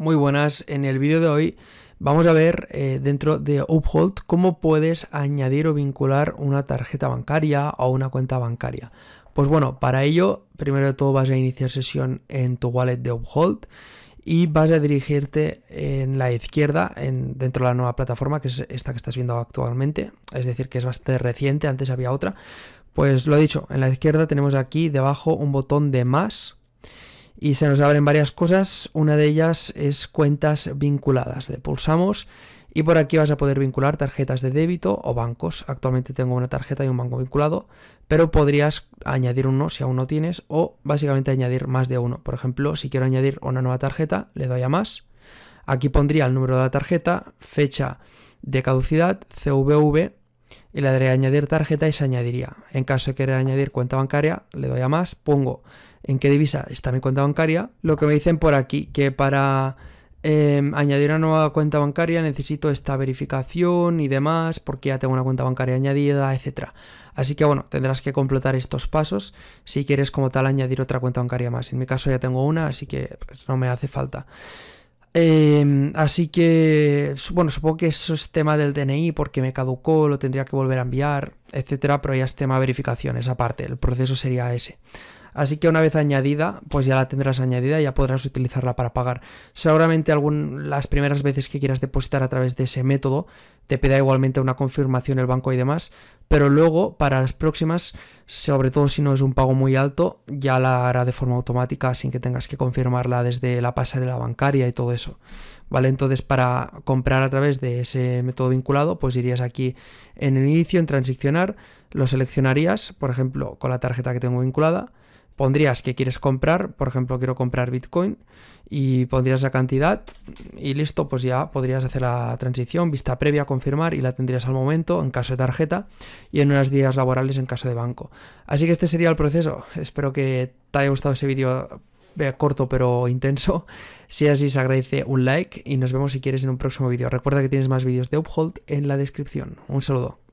Muy buenas, en el vídeo de hoy vamos a ver eh, dentro de Uphold cómo puedes añadir o vincular una tarjeta bancaria o una cuenta bancaria. Pues bueno, para ello primero de todo vas a iniciar sesión en tu wallet de Uphold y vas a dirigirte en la izquierda en, dentro de la nueva plataforma que es esta que estás viendo actualmente, es decir que es bastante reciente, antes había otra. Pues lo he dicho, en la izquierda tenemos aquí debajo un botón de más y se nos abren varias cosas. Una de ellas es cuentas vinculadas. Le pulsamos y por aquí vas a poder vincular tarjetas de débito o bancos. Actualmente tengo una tarjeta y un banco vinculado, pero podrías añadir uno si aún no tienes o básicamente añadir más de uno. Por ejemplo, si quiero añadir una nueva tarjeta, le doy a más. Aquí pondría el número de la tarjeta, fecha de caducidad, CVV, y le daré a añadir tarjeta y se añadiría. En caso de querer añadir cuenta bancaria, le doy a más, pongo en qué divisa está mi cuenta bancaria. Lo que me dicen por aquí, que para em, añadir una nueva cuenta bancaria necesito esta verificación y demás, porque ya tengo una cuenta bancaria añadida, etc. Así que bueno, tendrás que completar estos pasos si quieres como tal añadir otra cuenta bancaria más. En mi caso ya tengo una, así que pues, no me hace falta. Em, así que, bueno, supongo que eso es tema del DNI porque me caducó, lo tendría que volver a enviar, etcétera, pero ya es tema verificación, esa parte, el proceso sería ese. Así que una vez añadida, pues ya la tendrás añadida y ya podrás utilizarla para pagar. Seguramente las primeras veces que quieras depositar a través de ese método te pida igualmente una confirmación el banco y demás, pero luego para las próximas, sobre todo si no es un pago muy alto, ya la hará de forma automática sin que tengas que confirmarla desde la pasarela bancaria y todo eso. ¿Vale? Entonces para comprar a través de ese método vinculado, pues irías aquí en el inicio, en transicionar, lo seleccionarías, por ejemplo, con la tarjeta que tengo vinculada, pondrías que quieres comprar, por ejemplo, quiero comprar Bitcoin y pondrías la cantidad y listo, pues ya podrías hacer la transición, vista previa, confirmar y la tendrías al momento en caso de tarjeta y en unas días laborales en caso de banco. Así que este sería el proceso. Espero que te haya gustado ese vídeo eh, corto pero intenso. Si es así, se agradece un like y nos vemos si quieres en un próximo vídeo. Recuerda que tienes más vídeos de Uphold en la descripción. Un saludo.